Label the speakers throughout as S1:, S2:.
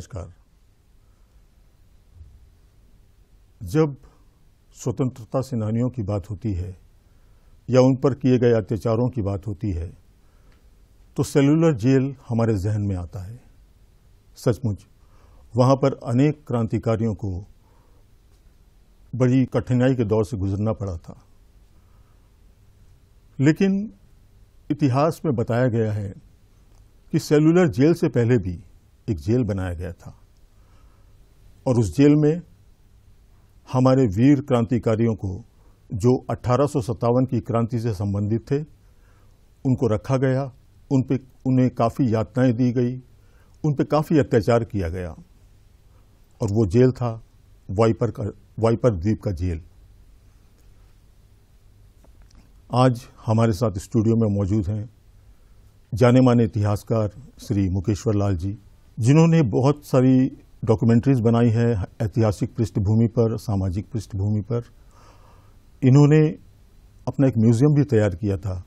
S1: नमस्कार जब स्वतंत्रता सेनानियों की बात होती है या उन पर किए गए अत्याचारों की बात होती है तो सेलुलर जेल हमारे जहन में आता है सचमुच वहाँ पर अनेक क्रांतिकारियों को बड़ी कठिनाई के दौर से गुजरना पड़ा था लेकिन इतिहास में बताया गया है कि सेलुलर जेल से पहले भी एक जेल बनाया गया था और उस जेल में हमारे वीर क्रांतिकारियों को जो अट्ठारह की क्रांति से संबंधित थे उनको रखा गया उन पे उन्हें काफ़ी यातनाएं दी गई उन पे काफ़ी अत्याचार किया गया और वो जेल था वाइपर का वाइपर द्वीप का जेल आज हमारे साथ स्टूडियो में मौजूद हैं जाने माने इतिहासकार श्री मुकेश्वर लाल जी जिन्होंने बहुत सारी डॉक्यूमेंट्रीज बनाई है ऐतिहासिक पृष्ठभूमि पर सामाजिक पृष्ठभूमि पर इन्होंने अपना एक म्यूज़ियम भी तैयार किया था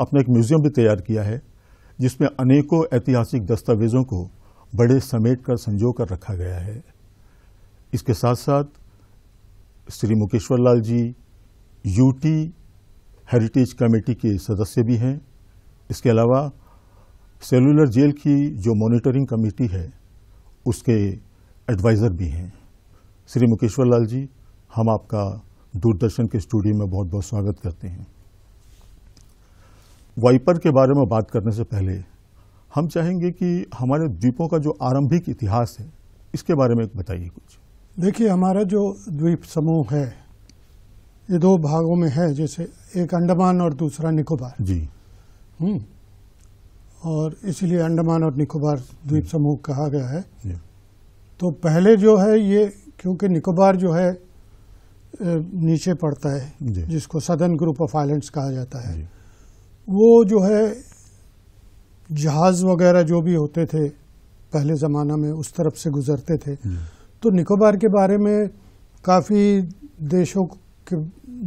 S1: अपना एक म्यूज़ियम भी तैयार किया है जिसमें अनेकों ऐतिहासिक दस्तावेज़ों को बड़े समेट कर संजो कर रखा गया है इसके साथ साथ Shri Mukeshwar Lal ji UT heritage committee के सदस्य भी हैं इसके अलावा सेलुलर जेल की जो मॉनिटरिंग कमेटी है उसके एडवाइज़र भी हैं श्री मुकेश्वर लाल जी हम आपका दूरदर्शन के स्टूडियो में बहुत बहुत स्वागत करते हैं वाइपर के बारे में बात करने से पहले हम चाहेंगे कि हमारे द्वीपों का जो आरंभिक इतिहास है इसके बारे में बताइए कुछ
S2: देखिए हमारा जो द्वीप समूह है ये दो भागों में है जैसे एक अंडमान और दूसरा निकोबार जी हम्म और इसलिए अंडमान और निकोबार द्वीप hmm. समूह कहा गया है तो पहले जो है ये क्योंकि निकोबार जो है नीचे पड़ता है जिसको सदर्न ग्रुप ऑफ आइलैंड्स कहा जाता है वो जो है जहाज़ वगैरह जो भी होते थे पहले ज़माना में उस तरफ से गुजरते थे तो निकोबार के बारे में काफ़ी देशों के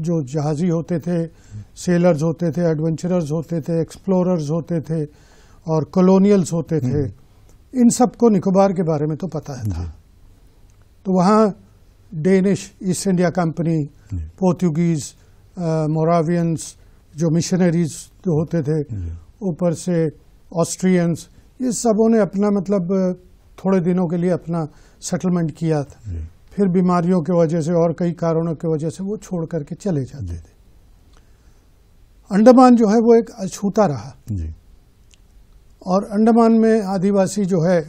S2: जो जहाज़ी होते थे सेलर्स hmm. होते थे एडवेंचरर्स होते थे एक्सप्लोरर्स होते थे और कॉलोनियल्स होते थे हम्म। इन सब को निकोबार के बारे में तो पता है था तो वहाँ Danish East India company Portuguese Moravians जो मिशनरीज जो होते थे ऊपर से ऑस्ट्रियंस ये सबों ने अपना मतलब uh, थोड़े दिनों के लिए अपना सेटलमेंट किया था फिर बीमारियों के वजह से और कई कारणों की वजह से वो छोड़ करके चले जाते थे अंडमान जो है वो एक अछूता रहा और अंडमान में आदिवासी जो है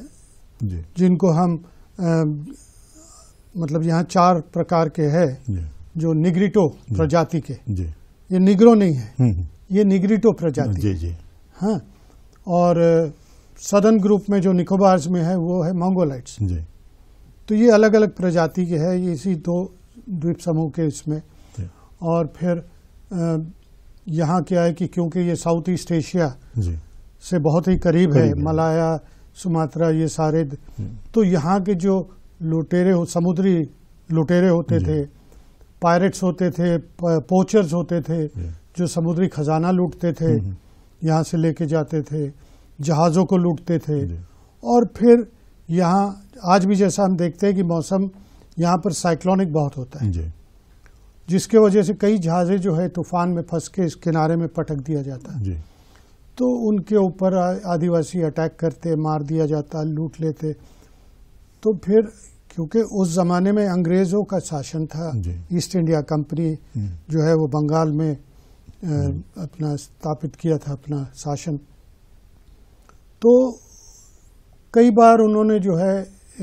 S2: जिनको हम आ, मतलब यहाँ चार प्रकार के है जो निग्रिटो प्रजाति के ये निग्रो नहीं है हम्म, हम्म। ये निग्रिटो प्रजाति जी जी हाँ और सदन ग्रुप में जो निकोबार्स में है वो है मंगोलाइट्स तो ये अलग अलग प्रजाति के है ये इसी दो द्वीप समूह के इसमें और फिर यहाँ क्या है कि क्योंकि ये साउथ ईस्ट एशिया से बहुत ही करीब, करीब है मलाया सुमात्रा ये सारे तो यहाँ के जो लुटेरे हो समुद्री लुटेरे होते थे पायरेट्स होते थे पोचर्स होते थे जो समुद्री खजाना लूटते थे हम्म, हम्म। यहाँ से लेके जाते थे जहाज़ों को लूटते थे और फिर यहाँ आज भी जैसा हम देखते हैं कि मौसम यहाँ पर साइक्लोनिक बहुत होता है जिसके वजह से कई जहाज़ें जो है तूफान में फंस के इस किनारे में पटक दिया जाता है तो उनके ऊपर आदिवासी अटैक करते मार दिया जाता लूट लेते तो फिर क्योंकि उस ज़माने में अंग्रेज़ों का शासन था ईस्ट इंडिया कंपनी जो है वो बंगाल में अपना स्थापित किया था अपना शासन तो कई बार उन्होंने जो है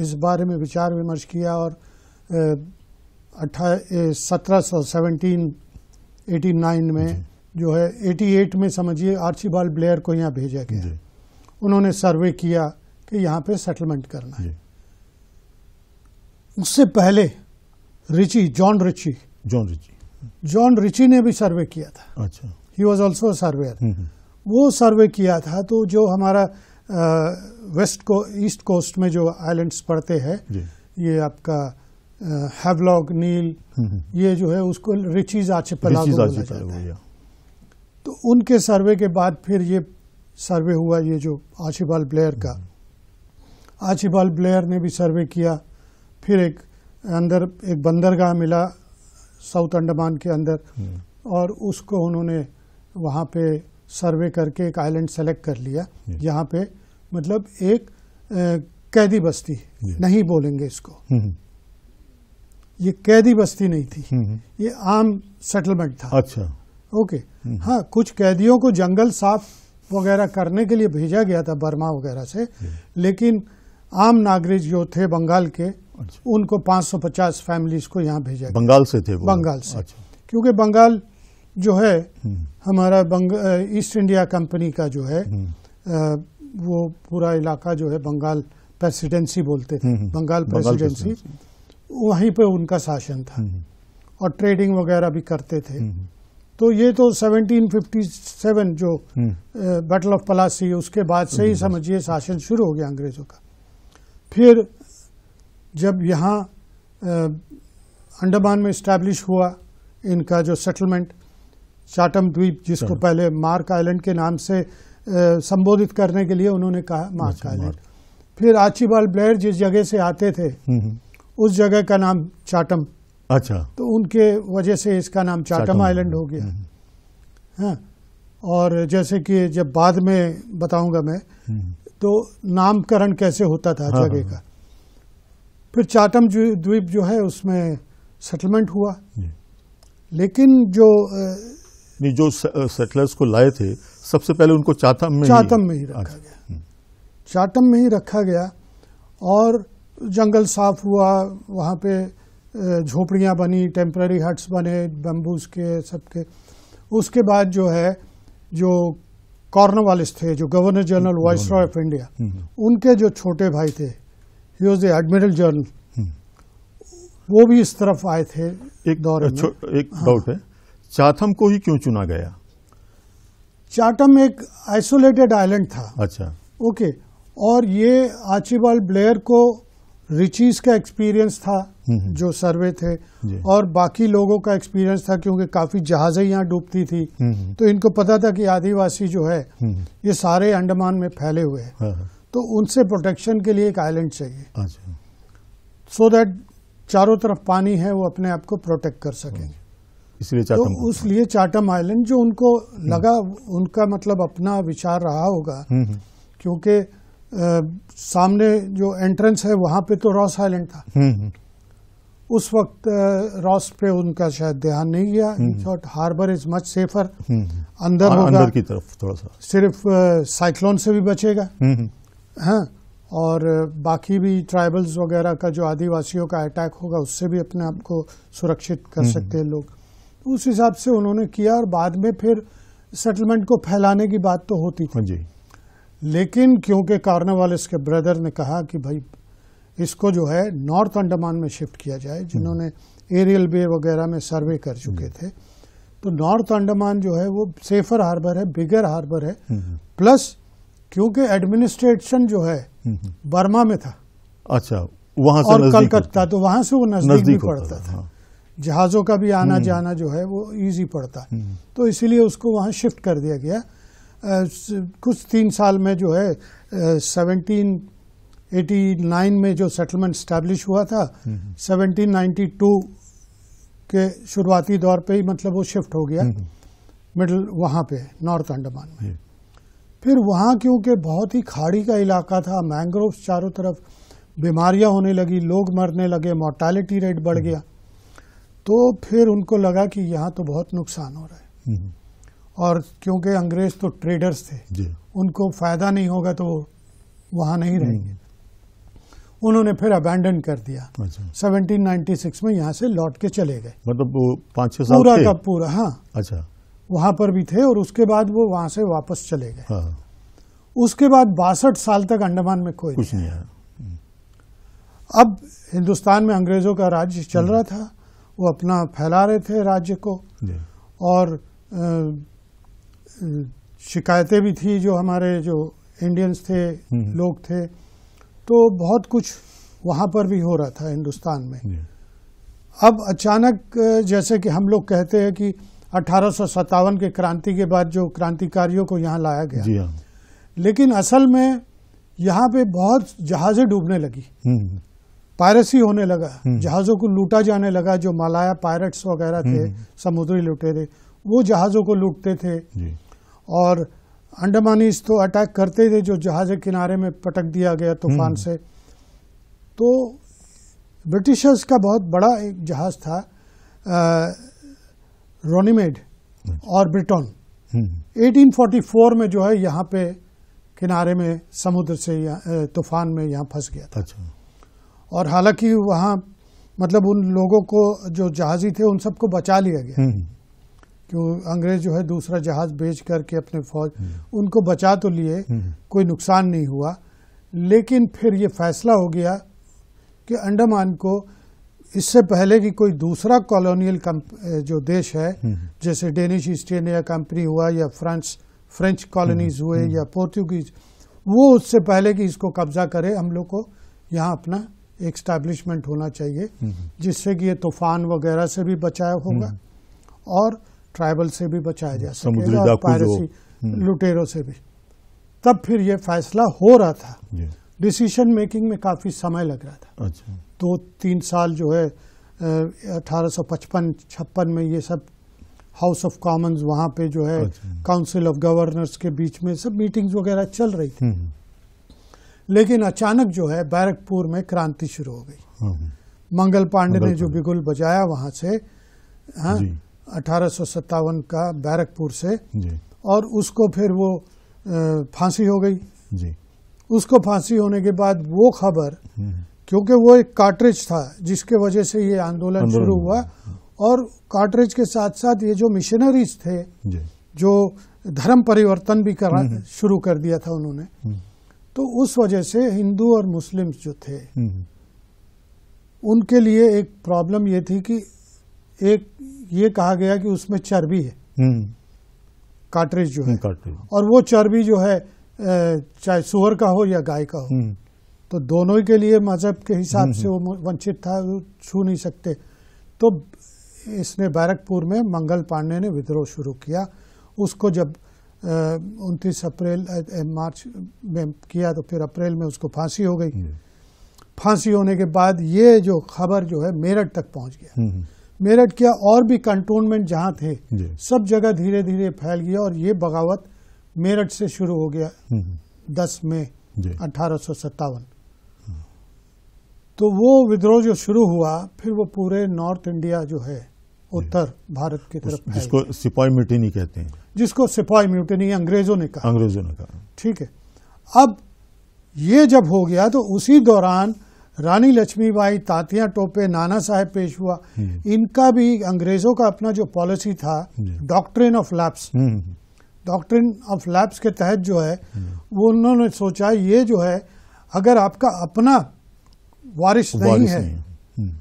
S2: इस बारे में विचार विमर्श किया और अट्ठा सत्रह सौ सेवनटीन एटी नाइन में जो है 88 में समझिए आर्चीबाल ब्लेयर को यहाँ भेजा गया उन्होंने सर्वे किया कि यहाँ पे सेटलमेंट करना है उससे पहले Ritchie John Ritchie John Ritchie John Ritchie ने भी सर्वे किया था अच्छा ही वॉज ऑल्सो सर्वेयर वो सर्वे किया था तो जो हमारा वेस्ट को ईस्ट कोस्ट में जो आइलैंड्स पड़ते हैं ये आपका हैवलॉग नील हम्म, हम्म। ये जो है उसको रिचीज आर्चिपेलागो बोला जाता है तो उनके सर्वे के बाद फिर ये सर्वे हुआ ये जो आशीबाल ब्लेयर का आशीबाल ब्लेयर ने भी सर्वे किया फिर एक अंदर एक बंदरगाह मिला साउथ अंडमान के अंदर हम्म। और उसको उन्होंने वहाँ पे सर्वे करके एक आइलैंड सेलेक्ट कर लिया जहाँ पे मतलब एक कैदी बस्ती नहीं बोलेंगे इसको हम्म, हम्म। ये कैदी बस्ती नहीं थी ये आम सेटलमेंट था अच्छा ओके हाँ कुछ कैदियों को जंगल साफ वगैरह करने के लिए भेजा गया था बर्मा वगैरह से लेकिन आम नागरिक जो थे बंगाल के अच्छा। उनको 550 फैमिलीज को यहाँ भेजा
S1: बंगाल से थे बंगाल से अच्छा।
S2: क्योंकि बंगाल जो है हम्म। हमारा बंग ईस्ट इंडिया कंपनी का जो है हम्म। वो पूरा इलाका जो है बंगाल प्रेसिडेंसी बोलते थे हम्म, बंगाल प्रेसिडेंसी वहीं पे उनका शासन था और ट्रेडिंग वगैरह भी करते थे तो ये तो 1757 जो बैटल ऑफ पलासी उसके बाद से ही हम्म। समझिए शासन शुरू हो गया अंग्रेज़ों का फिर जब यहाँ अंडमान में इस्टेब्लिश हुआ इनका जो सेटलमेंट चाटम द्वीप जिसको हाँ। पहले मार्क आइलैंड के नाम से संबोधित करने के लिए उन्होंने कहा मार्क अच्छा, आइलैंड फिर आचीबाल ब्लेयर जिस जगह से आते थे हम्म, हम्म। उस जगह का नाम चाटम अच्छा तो उनके वजह से इसका नाम चाटम आइलैंड हो गया है हम्म। हाँ। और जैसे कि जब बाद में बताऊंगा मैं हम्म। तो नामकरण कैसे होता था हाँ, जगह हाँ, का हाँ। फिर चाटम द्वीप जो है उसमें सेटलमेंट हुआ लेकिन जो
S1: नहीं जो सेटलर्स को लाए थे सबसे पहले उनको चाटम में चाटम में ही
S2: रखा अच्छा। गया हम्म। चाटम में ही रखा गया और जंगल साफ हुआ वहाँ पे झोपड़ियाँ बनी टेम्प्रेरी हट्स बने बम्बूस के सबके उसके बाद जो है जो कॉर्नवालिस थे जो governor general viceroy of India उनके जो छोटे भाई थे he was a admiral general वो भी इस तरफ आए थे एक दौर एक
S1: हाँ। है चाथम को ही क्यों चुना गया
S2: चाटम एक आइसोलेटेड आइलैंड था अच्छा ओके और ये आचीवाल ब्लेयर को रिचीज का एक्सपीरियंस था हम्म, हम्म। जो सर्वे थे और बाकी लोगों का एक्सपीरियंस था क्योंकि काफी जहाजें यहाँ डूबती थी हम्म, तो इनको पता था कि आदिवासी जो है ये सारे अंडमान में फैले हुए हैं हाँ, हाँ। तो उनसे प्रोटेक्शन के लिए एक आइलैंड चाहिए सो अच्छा। दैट चारों तरफ पानी है वो अपने आप को प्रोटेक्ट कर सकेंगे हाँ, इसलिए तो उस लिए चाटम आइलैंड जो उनको लगा उनका मतलब अपना विचार रहा होगा क्योंकि सामने जो एंट्रेंस है वहाँ पे तो रॉस आइलैंड था हम्म, हम्म। उस वक्त रॉस पे उनका शायद ध्यान नहीं गया in short harbour is much safer अंदर होगा अंदर की तरफ थोड़ा सा सिर्फ साइक्लोन से भी बचेगा हम्म, हाँ और बाकी भी ट्राइबल्स वगैरह का जो आदिवासियों का अटैक होगा उससे भी अपने आप को सुरक्षित कर सकते हैं लोग उस हिसाब से उन्होंने किया और बाद में फिर सेटलमेंट को फैलाने की बात तो होती थी हाँ जी लेकिन क्योंकि कार्नेवाल इसके ब्रदर ने कहा कि भाई इसको जो है नॉर्थ अंडमान में शिफ्ट किया जाए जिन्होंने एरियल बे वगैरह में सर्वे कर चुके हम्म। थे तो नॉर्थ अंडमान जो है वो सेफर हार्बर है बिगर हार्बर है प्लस हम्म, हम्म। क्योंकि एडमिनिस्ट्रेशन जो है बर्मा में था
S1: अच्छा वहां से और कलकत्ता तो वहां से वो नजदीक पड़ता था, था। हाँ।
S2: जहाजों का भी आना जाना जो है वो इजी पड़ता तो इसीलिए उसको वहां शिफ्ट कर दिया गया कुछ तीन साल में जो है सेवनटीन एटी नाइन में जो सेटलमेंट स्टैब्लिश हुआ था सेवनटीन नाइन्टी टू के शुरुआती दौर पे ही मतलब वो शिफ्ट हो गया मिडल वहाँ पे नॉर्थ अंडमान में फिर वहाँ क्योंकि बहुत ही खाड़ी का इलाका था मैंग्रोव्स चारों तरफ बीमारियाँ होने लगी लोग मरने लगे मॉर्टैलिटी रेट बढ़ गया तो फिर उनको लगा कि यहाँ तो बहुत नुकसान हो रहा है और क्योंकि अंग्रेज तो ट्रेडर्स थे उनको फ़ायदा नहीं होगा तो वहां नहीं रहेंगे उन्होंने फिर अबैंडन कर दिया अच्छा। 1796 में यहाँ से लौट के चले गए
S1: मतलब वो पाँच साल पूरा का पूरा हाँ अच्छा
S2: वहां पर भी थे और उसके बाद वो वहां से वापस चले गए हाँ। उसके बाद बासठ साल तक अंडमान में कोई कुछ
S1: नहीं हम्म।
S2: अब हिंदुस्तान में अंग्रेज़ों का राज्य चल हम्म। रहा था वो अपना फैला रहे थे राज्य को और आ, शिकायतें भी थी जो हमारे जो इंडियंस थे हम्म। लोग थे तो बहुत कुछ वहाँ पर भी हो रहा था हिंदुस्तान में अब अचानक जैसे कि हम लोग कहते हैं कि अठारह के क्रांति के बाद जो क्रांतिकारियों को यहाँ लाया गया हाँ। लेकिन असल में यहाँ पे बहुत जहाज़ें डूबने लगी हम्म। पायरेसी होने लगा हम्म। जहाज़ों को लूटा जाने लगा जो मलाया पायरेट्स वगैरह थे समुद्री लुटेरे वो जहाज़ों को लूटते थे और अंडमानीज तो अटैक करते थे जो जहाज के किनारे में पटक दिया गया तूफान हम्म। से तो ब्रिटिशर्स का बहुत बड़ा एक जहाज था रोनीमेड हम्म। और ब्रिटोन 1844 हम्म। में जो है यहाँ पे किनारे में समुद्र से तूफान में यहाँ फंस गया था अच्छा। और हालांकि वहाँ मतलब उन लोगों को जो जहाजी थे उन सबको बचा लिया गया क्यों अंग्रेज जो है दूसरा जहाज बेच करके अपने फौज हम्म। उनको बचा तो लिए हम्म। कोई नुकसान नहीं हुआ लेकिन फिर ये फैसला हो गया कि अंडमान को इससे पहले कि कोई दूसरा कॉलोनियल जो देश है हम्म। जैसे डेनिश ईस्ट इंडिया कंपनी हुआ या फ्रांस फ्रेंच कॉलोनीज हुए या पोर्तुगीज वो उससे पहले कि इसको कब्जा करे हम लोग को यहाँ अपना एक स्टैब्लिशमेंट होना चाहिए जिससे कि ये तूफान वगैरह से भी बचाव होगा और ट्राइबल से भी बचाया जा सके और पायरेसी हम्म। लुटेरों से भी तब फिर ये फैसला हो रहा था डिसीशन मेकिंग में काफ़ी समय लग रहा था अच्छा। दो तीन साल जो है अठारह सौ छप्पन में ये सब हाउस ऑफ कॉमन्स वहां पे जो है काउंसिल ऑफ गवर्नर्स के बीच में सब मीटिंग्स वगैरह चल रही
S3: थी हम्म।
S2: लेकिन अचानक जो है बैरकपुर में क्रांति शुरू हो गई हाँ। मंगल पांडे ने जो बिगुल बजाया वहां से हाँ अठारह का बैरकपुर से और उसको फिर वो फांसी हो गई जी उसको फांसी होने के बाद वो खबर हम्म। क्योंकि वो एक कार्ट्रिज था जिसके वजह से ये आंदोलन शुरू हुआ और कार्ट्रिज के साथ साथ ये जो मिशनरीज थे जो धर्म परिवर्तन भी करा हम्म। शुरू कर दिया था उन्होंने हम्म। तो उस वजह से हिंदू और मुस्लिम जो थे उनके लिए एक प्रॉब्लम ये थी कि एक ये कहा गया कि उसमें चर्बी है काटरेज हम्म। जो है हम्म, और वो चर्बी जो है चाहे सुअर का हो या गाय का हो हम्म। तो दोनों के लिए मजहब के हिसाब से वो वंचित था वो छू नहीं सकते तो इसने बैरकपुर में मंगल पांडे ने विद्रोह शुरू किया उसको जब उनतीस अप्रैल मार्च में किया तो फिर अप्रैल में उसको फांसी हो गई फांसी होने के बाद ये जो खबर जो है मेरठ तक पहुंच गया मेरठ के और भी कंटोनमेंट जहाँ थे सब जगह धीरे धीरे फैल गया और ये बगावत मेरठ से शुरू हो गया हम्म, हम्म। दस मई अठारह हम्म। तो वो विद्रोह जो शुरू हुआ फिर वो पूरे नॉर्थ इंडिया जो है उत्तर भारत की तरफ जिसको
S1: सिपाही म्यूटिनी कहते हैं
S2: जिसको सिपाही म्यूटनी अंग्रेजों ने कहा अंग्रेजों ने कहा ठीक है अब ये जब हो गया तो उसी दौरान रानी लक्ष्मीबाई तातिया टोपे नाना साहेब पेशवा हम्म। इनका भी अंग्रेजों का अपना जो पॉलिसी था डॉक्ट्रिन ऑफ लैप्स हम्म, हम्म, डॉक्ट्रिन ऑफ लैप्स के तहत जो है वो उन्होंने सोचा ये जो है अगर आपका अपना वारिस नहीं वारिस है नहीं।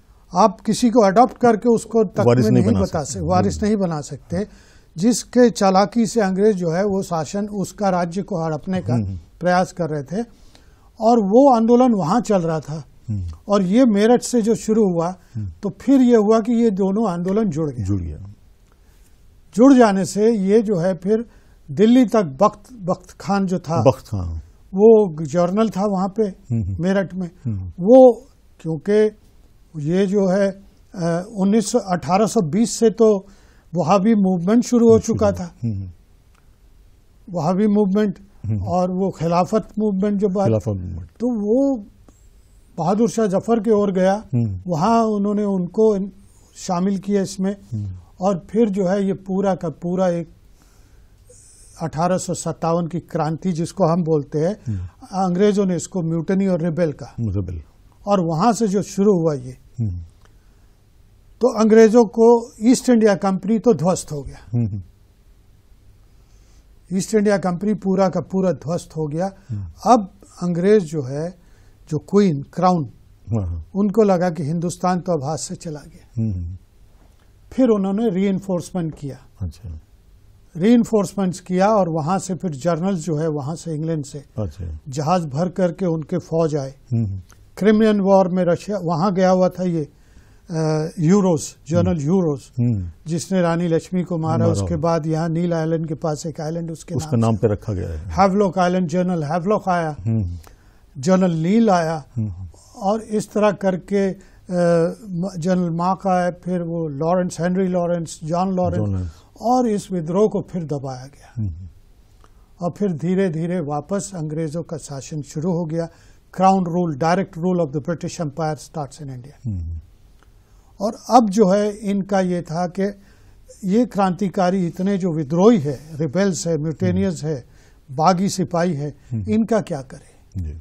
S2: आप किसी को अडॉप्ट करके उसको तक में नहीं, नहीं बता सकते वारिस नहीं बना सकते जिसके चालाकी से अंग्रेज जो है वो शासन उसका राज्य को हड़पने का प्रयास कर रहे थे और वो आंदोलन वहाँ चल रहा था हम्म। और ये मेरठ से जो शुरू हुआ हम्म। तो फिर ये हुआ कि ये दोनों आंदोलन जुड़ गए जुड़ गया जुड़ जाने से ये जो है फिर दिल्ली तक बख्त बख्त खान जो था बख्त खान वो जर्नल था वहाँ पे हम्म, मेरठ में वो क्योंकि ये जो है उन्नीस अठारह से तो भी मूवमेंट शुरू हो चुका था भी मूवमेंट और वो खिलाफत मूवमेंट जो बात तो वो बहादुर शाह जफर की ओर गया हम्म। वहाँ उन्होंने उनको शामिल किया इसमें हम्म। और फिर जो है ये पूरा का पूरा एक अठारह की क्रांति जिसको हम बोलते हैं हम्म। अंग्रेजों ने इसको म्यूटनी और रिबेल का रिबेल और वहां से जो शुरू हुआ ये तो अंग्रेजों को ईस्ट इंडिया कंपनी तो ध्वस्त हो गया ईस्ट इंडिया कंपनी पूरा का पूरा ध्वस्त हो गया अब अंग्रेज जो है जो क्वीन क्राउन हाँ, हाँ। उनको लगा कि हिंदुस्तान तो अब हाथ से चला गया हम्म, हम्म। फिर उन्होंने री किया री अच्छा। एनफोर्समेंट किया और वहां से फिर जर्नल जो है वहां से इंग्लैंड से अच्छा। जहाज भर करके उनके फौज आए क्रिमियन हम्म, वॉर में रशिया वहां गया हुआ था ये यूरोस जनरल यूरोस जिसने रानी लक्ष्मी को मारा उसके बाद यहाँ नील आइलैंड के पास एक आइलैंड उसके, नाम,
S1: नाम पे रखा गया है
S2: हैवलॉक आइलैंड जनरल हैवलॉक आया जनरल नील आया हम्म, हम्म। और इस तरह करके जनरल माक आए फिर वो Lawrence Henry Lawrence John Lawrence और इस विद्रोह को फिर दबाया गया हम्म, और फिर धीरे धीरे वापस अंग्रेजों का शासन शुरू हो गया crown rule direct rule of the British empire starts in India और अब जो है इनका ये था कि ये क्रांतिकारी इतने जो विद्रोही है रिबेल्स है म्यूटेनियस है बागी सिपाही है इनका क्या करें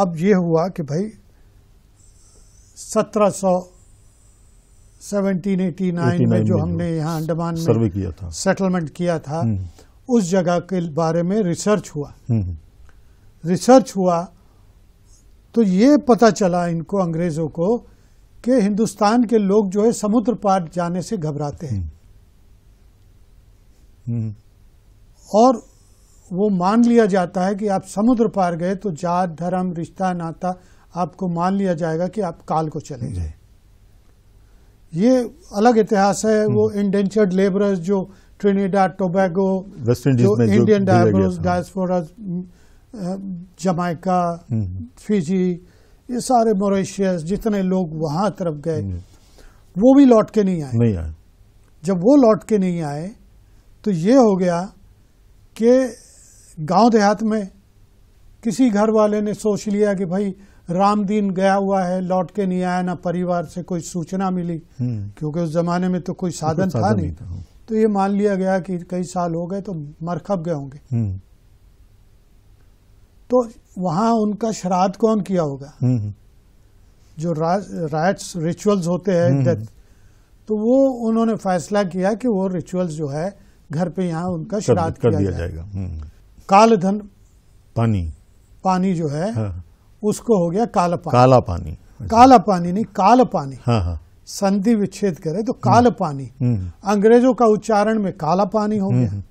S2: अब ये हुआ कि भाई सत्रह सौ सेवनटीन एटी नाइन में जो हमने यहाँ अंडमान में सर्वे किया था सेटलमेंट किया था उस जगह के बारे में रिसर्च हुआ रिसर्च हुआ तो ये पता चला इनको अंग्रेज़ों को कि हिंदुस्तान के लोग जो है समुद्र पार जाने से घबराते हैं और वो मान लिया जाता है कि आप समुद्र पार गए तो जात धर्म रिश्ता नाता आपको मान लिया जाएगा कि आप काल को चले गए ये अलग इतिहास है हम्म। वो इंडेंचर्ड लेबरर्स जो Trinidad Tobago Indian diaspora Jamaica Fiji ये सारे मोरिशियस जितने लोग वहां तरफ गए हम्म। वो भी लौट के नहीं आए नहीं आए जब वो लौट के नहीं आए तो ये हो गया कि गांव देहात में किसी घर वाले ने सोच लिया कि भाई रामदीन गया हुआ है लौट के नहीं आया ना परिवार से कोई सूचना मिली हम्म। क्योंकि उस जमाने में तो कोई साधन, साधन था नहीं था। हाँ। तो ये मान लिया गया कि कई साल हो गए तो मरखब गए होंगे हम्म। तो वहां उनका श्राद्ध कौन किया होगा हम्म। जो राइट्स रिचुअल्स होते हैं डेथ तो वो उन्होंने फैसला किया कि वो रिचुअल्स जो है घर पे यहाँ उनका श्राद्ध किया जाएगा,
S1: जाएगा। काल धन पानी
S2: पानी जो है हाँ। उसको हो गया काला पानी काला पानी काला पानी नहीं काल पानी हाँ हाँ संधि विच्छेद करे तो काल हम्म। पानी हम्म। अंग्रेजों का उच्चारण में काला पानी हो गया
S1: हम्म,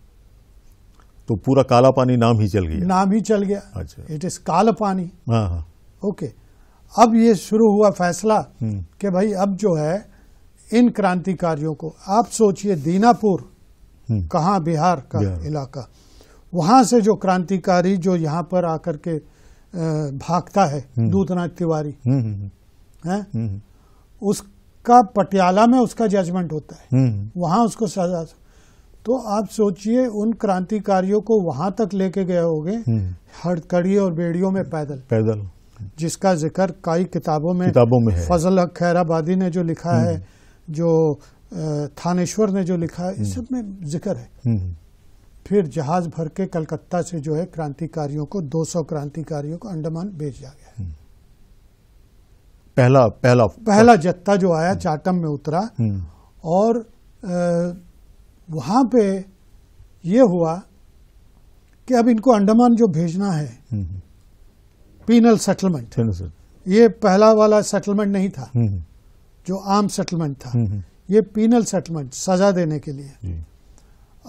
S1: तो पूरा काला पानी नाम ही चल गया
S2: नाम ही चल गया इट अच्छा। इज काल पानी हाँ, हाँ। ओके अब ये शुरू हुआ फैसला कि भाई अब जो है इन क्रांतिकारियों को आप सोचिए दीनापुर कहा बिहार का इलाका वहाँ से जो क्रांतिकारी जो यहाँ पर आकर के भागता है हम्म। दूतनाथ तिवारी हम्म, हम्म, है उसका पटियाला में उसका जजमेंट होता है वहाँ उसको सजा तो आप सोचिए उन क्रांतिकारियों को वहाँ तक लेके गए होंगे हड़कड़ी और बेड़ियों में पैदल पैदल जिसका जिक्र कई किताबों में किताबों में फजल खैराबादी ने जो लिखा है जो थानेश्वर ने जो लिखा है इस सब में जिक्र है फिर जहाज भर के कलकत्ता से जो है क्रांतिकारियों को 200 क्रांतिकारियों को अंडमान भेजा गया हम्म।
S1: पहला पहला पहला
S2: जत्था जो आया चाटम में उतरा हम्म। और वहां पे ये हुआ कि अब इनको अंडमान जो भेजना है पीनल हम्म। सेटलमेंट ये पहला वाला सेटलमेंट नहीं था जो आम सेटलमेंट था ये पीनल सेटलमेंट सजा देने के लिए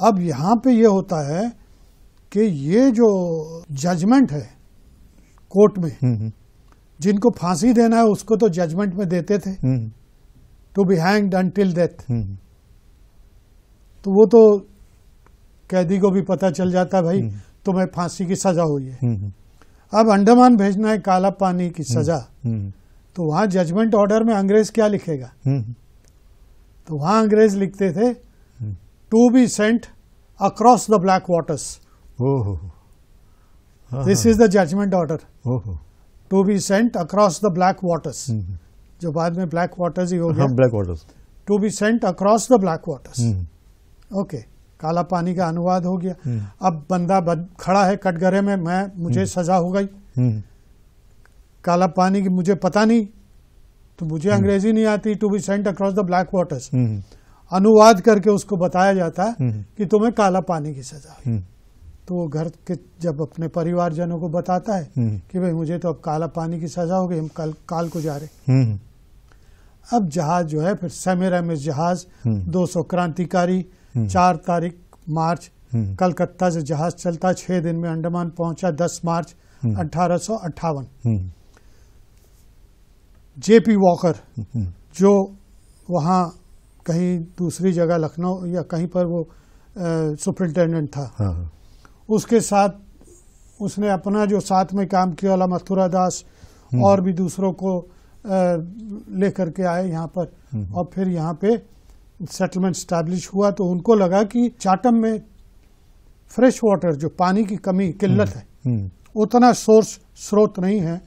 S2: अब यहाँ पे ये होता है कि ये जो जजमेंट है कोर्ट में हम्म, हम्म। जिनको फांसी देना है उसको तो जजमेंट में देते थे to be hang until death तो वो तो कैदी को भी पता चल जाता है भाई हम्म। तुम्हें फांसी की सजा हुई है अब अंडमान भेजना है काला पानी की सजा तो वहां जजमेंट ऑर्डर में अंग्रेज क्या लिखेगा तो वहां अंग्रेज लिखते थे to be sent across the black waters.
S1: Oh. uh
S2: -huh. This is the judgment order. Oh. uh -huh. To be sent across the black waters. Hmm. जो बाद में ब्लैक वाटर्स ही हो गया to be sent across the black waters
S1: black
S2: waters okay काला पानी का अनुवाद हो गया अब बंदा बद, खड़ा है कटघरे में मैं मुझे सजा हो गई काला पानी की मुझे पता नहीं तो मुझे अंग्रेजी नहीं आती to be sent across the black waters अनुवाद करके उसको बताया जाता है हम्म। कि तुम्हें काला पानी की सजा हम्म। तो वो घर के जब अपने परिवारजनों को बताता है हम्म। कि भाई मुझे तो अब काला पानी की सजा हो गई हम कल काल को जा रहे अब जहाज जो है फिर समीर अहमद जहाज 200 क्रांतिकारी चार तारीख मार्च कलकत्ता से जहाज चलता छह दिन में अंडमान पहुंचा दस मार्च अठारह जेपी वॉकर जो वहां कहीं दूसरी जगह लखनऊ या कहीं पर वो सुप्रिंटेंडेंट था हाँ। उसके साथ उसने अपना जो साथ में काम किया वाला मथुरा दास हम्म। और भी दूसरों को लेकर के आए यहाँ पर हम्म। और फिर यहाँ पे सेटलमेंट स्टैब्लिश हुआ तो उनको लगा कि चाटम में फ्रेश वाटर जो पानी की कमी किल्लत हम्म। है उतना सोर्स स्रोत नहीं है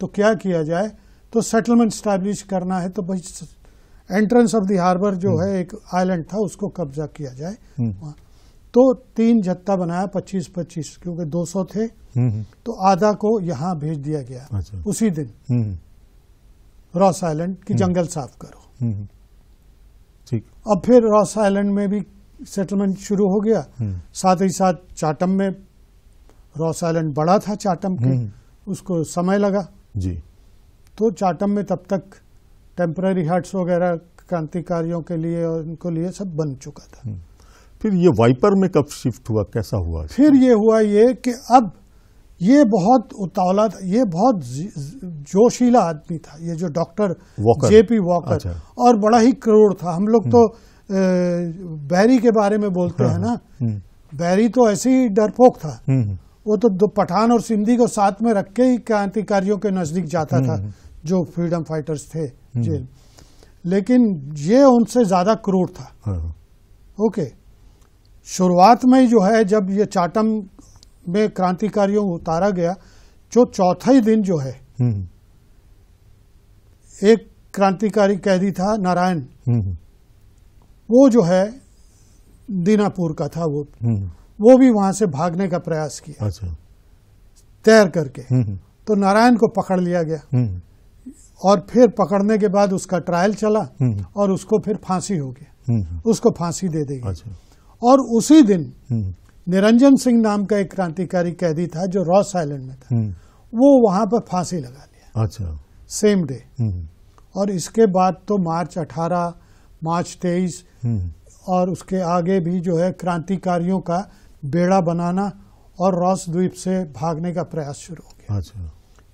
S2: तो क्या किया जाए तो सेटलमेंट स्टैब्लिश करना है तो भाई एंट्रेंस ऑफ द हार्बर जो हम्म। है एक आइलैंड था उसको कब्जा किया जाए हम्म। वहाँ तो तीन जत्ता बनाया पच्चीस पच्चीस क्योंकि 200 थे हम्म, तो आधा को यहाँ भेज दिया गया अच्छा। उसी दिन रॉस आइलैंड की जंगल साफ
S3: करो ठीक
S2: अब फिर रॉस आइलैंड में भी सेटलमेंट शुरू हो गया साथ ही साथ चाटम में रॉस आइलैंड बड़ा था चाटम के उसको समय लगा जी तो चाटम में तब तक टेम्प्रेरी हट्स वगैरह क्रांतिकारियों के लिए और इनको लिए सब बन चुका था हम्म।
S1: फिर ये वाइपर में कब शिफ्ट हुआ कैसा हुआ
S2: फिर ये हुआ ये कि अब ये बहुत उतावला था ये बहुत जोशीला आदमी था ये जो डॉक्टर जेपी वॉकर अच्छा। और बड़ा ही करोड़ था हम लोग तो हम्म। बैरी के बारे में बोलते हैं ना हाँ, हाँ। हम्म। बैरी तो ऐसे ही डरपोक था वो तो पठान और सिंधी को साथ में रख के ही क्रांतिकारियों के नजदीक जाता था जो फ्रीडम फाइटर्स थे हम्म। जेल लेकिन ये उनसे ज़्यादा क्रूर था हाँ। ओके शुरुआत में जो है जब ये चाटम में क्रांतिकारियों को उतारा गया जो चौथा ही दिन जो है हम्म। एक क्रांतिकारी कैदी था नारायण हम्म। वो जो है दीनापुर का था वो वो भी वहां से भागने का प्रयास किया अच्छा। तैर करके तो नारायण को पकड़ लिया गया और फिर पकड़ने के बाद उसका ट्रायल चला हम्म। और उसको फिर फांसी हो गया हम्म। उसको फांसी दे देगी अच्छा। और उसी दिन हम्म। निरंजन सिंह नाम का एक क्रांतिकारी कैदी था जो रॉस आइलैंड में था वो वहां पर फांसी लगा
S1: लिया अच्छा
S2: सेम डे और इसके बाद तो मार्च 18 मार्च 23 और उसके आगे भी जो है क्रांतिकारियों का बेड़ा बनाना और रॉस द्वीप से भागने का प्रयास शुरू हो गया अच्छा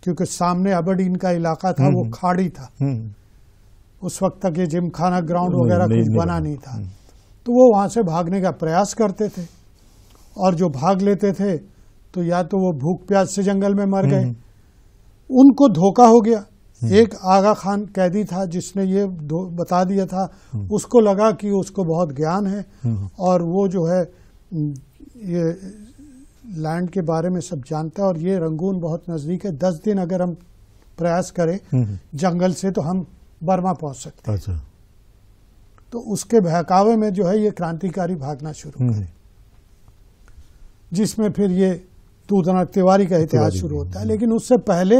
S2: क्योंकि सामने अबडीन का इलाका था वो हम्म। खाड़ी था
S3: हम्म।
S2: उस वक्त तक ये जिमखाना ग्राउंड वगैरह कुछ बना नहीं था हम्म। तो वो वहाँ से भागने का प्रयास करते थे और जो भाग लेते थे तो या तो वो भूख प्यास से जंगल में मर गए उनको धोखा हो गया एक आगा खान कैदी था जिसने ये बता दिया था उसको लगा कि उसको बहुत ज्ञान है और वो जो है ये लैंड के बारे में सब जानता है और ये रंगून बहुत नज़दीक है दस दिन अगर हम प्रयास करें हम्म, हम्म। जंगल से तो हम बर्मा पहुंच सकते हैं अच्छा। तो उसके बहकावे में जो है ये क्रांतिकारी भागना शुरू हम्म। करे जिसमें फिर ये दूधनाथ तिवारी का इतिहास शुरू होता है लेकिन उससे पहले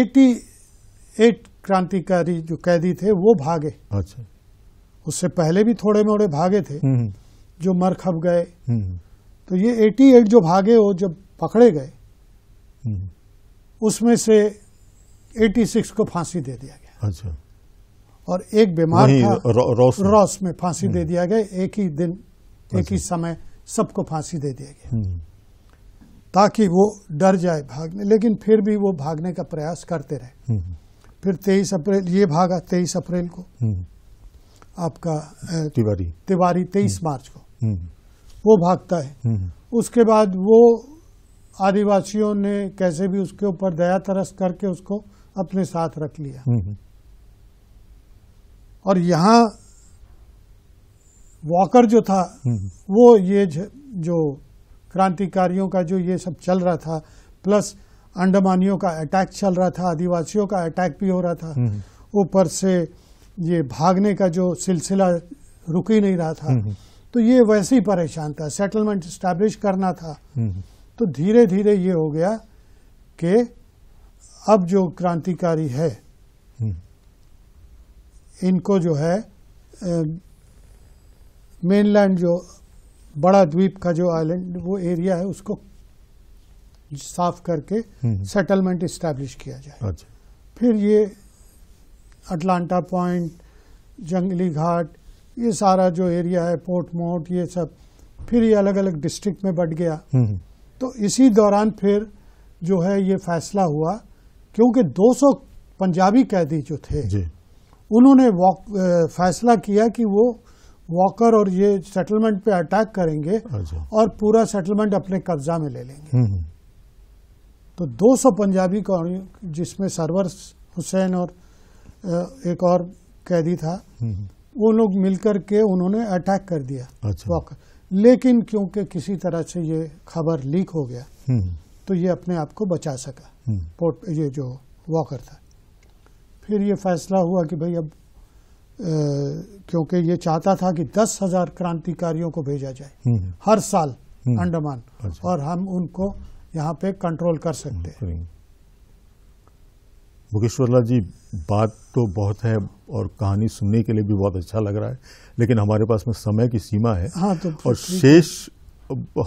S2: एटी एट क्रांतिकारी जो कैदी थे वो भागे अच्छा उससे पहले भी थोड़े मोड़े भागे थे जो मर खप गए तो ये 88 जो भागे हो जब पकड़े गए हम्म। उसमें से 86 को फांसी दे दिया
S1: गया अच्छा
S2: और एक बीमार था रौस में, रौस में फांसी दे हम्म। दिया गया एक ही दिन एक ही अच्छा। समय सबको फांसी दे दिया गया हम्म। ताकि वो डर जाए भागने लेकिन फिर भी वो भागने का प्रयास करते रहे फिर तेईस अप्रैल ये भागा तेईस अप्रैल को आपका तिवारी तिवारी तेईस मार्च को वो भागता है हम्म, हम्म। उसके बाद वो आदिवासियों ने कैसे भी उसके ऊपर दया तरस करके उसको अपने साथ रख लिया हम्म, और यहाँ वॉकर जो था वो ये जो क्रांतिकारियों का जो ये सब चल रहा था प्लस अंडमानियों का अटैक चल रहा था आदिवासियों का अटैक भी हो रहा था ऊपर से ये भागने का जो सिलसिला रुक ही नहीं रहा था तो ये वैसे ही परेशान था सेटलमेंट स्टैब्लिश करना था हम्म, हम्म। तो धीरे धीरे ये हो गया कि अब जो क्रांतिकारी है हम्म। इनको जो है मेनलैंड जो बड़ा द्वीप का जो आइलैंड वो एरिया है उसको साफ करके सेटलमेंट इस्टेब्लिश किया जाए अच्छा। फिर ये अटलांटा पॉइंट जंगली घाट ये सारा जो एरिया है पोर्ट मोट ये सब फिर ये अलग अलग डिस्ट्रिक्ट में बढ़ गया हम्म, हम्म। तो इसी दौरान फिर जो है ये फैसला हुआ क्योंकि 200 पंजाबी कैदी जो थे जी। उन्होंने फैसला किया कि वो वॉकर और ये सेटलमेंट पे अटैक करेंगे अच्छा। और पूरा सेटलमेंट अपने कब्जा में ले लेंगे हम्म, तो 200 पंजाबी को जिसमें सरवर हुसैन और एक और कैदी था वो लोग मिलकर के उन्होंने अटैक कर दिया अच्छा। वॉकर लेकिन क्योंकि किसी तरह से ये खबर लीक हो गया हम्म। तो ये अपने आप को बचा सका पोर्ट हम्म। ये जो वॉकर था फिर ये फैसला हुआ कि भाई अब क्योंकि ये चाहता था कि दस हजार क्रांतिकारियों को भेजा जाए हम्म। हर साल अंडमान अच्छा। और हम उनको यहाँ पे कंट्रोल कर सकते हैं
S1: मुकेश्वर लाल जी बात तो बहुत है और कहानी सुनने के लिए भी बहुत अच्छा लग रहा है लेकिन हमारे पास में समय की सीमा है हाँ, तो और शेष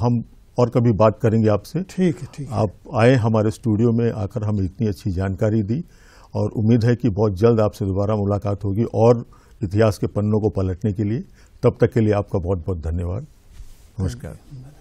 S1: हम और कभी बात करेंगे आपसे ठीक है ठीक आप आए हमारे स्टूडियो में आकर हमें इतनी अच्छी जानकारी दी और उम्मीद है कि बहुत जल्द आपसे दोबारा मुलाकात होगी और इतिहास के पन्नों को पलटने के लिए तब तक के लिए आपका बहुत बहुत धन्यवाद नमस्कार